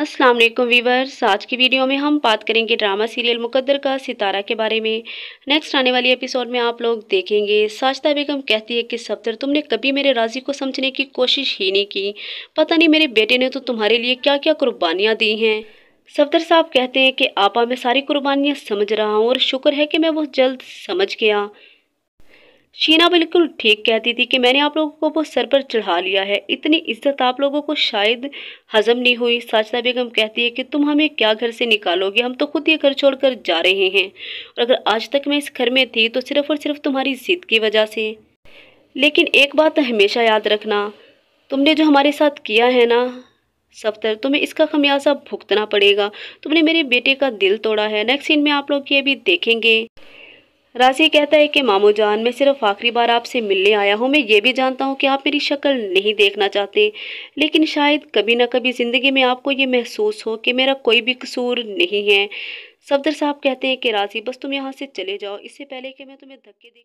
अस्सलाम वालेकुम वीवर्स आज की वीडियो में हम बात करेंगे ड्रामा सीरियल मुकद्दर का सितारा के बारे में नेक्स्ट आने वाली एपिसोड में आप लोग देखेंगे साजदा बेगम कहती है कि सफदर तुमने कभी मेरे राजी को समझने की कोशिश ही नहीं की पता नहीं मेरे बेटे ने तो तुम्हारे लिए क्या क्या कुर्बानियाँ दी हैं सफदर साहब कहते हैं कि आपा मैं सारी कुर्बानियाँ समझ रहा हूँ और शुक्र है कि मैं वो जल्द समझ गया शीना बिल्कुल ठीक कहती थी कि मैंने आप लोगों को वो सर पर चढ़ा लिया है इतनी इज्जत आप लोगों को शायद हजम नहीं हुई साजदा बेगम कहती है कि तुम हमें क्या घर से निकालोगे हम तो खुद ये घर छोड़कर जा रहे हैं और अगर आज तक मैं इस घर में थी तो सिर्फ और सिर्फ तुम्हारी जिद की वजह से लेकिन एक बात हमेशा याद रखना तुमने जो हमारे साथ किया है ना सफ्तर तुम्हें इसका खमियाजा भुगतना पड़ेगा तुमने मेरे बेटे का दिल तोड़ा है नेक्स्ट सीन में आप लोग ये भी देखेंगे राशि कहता है कि मामू जान मैं सिर्फ आखिरी बार आपसे मिलने आया हूँ मैं ये भी जानता हूँ कि आप मेरी शक्ल नहीं देखना चाहते लेकिन शायद कभी ना कभी ज़िंदगी में आपको ये महसूस हो कि मेरा कोई भी कसूर नहीं है सफदर साहब कहते हैं कि राशि बस तुम यहाँ से चले जाओ इससे पहले कि मैं तुम्हें धक्के दे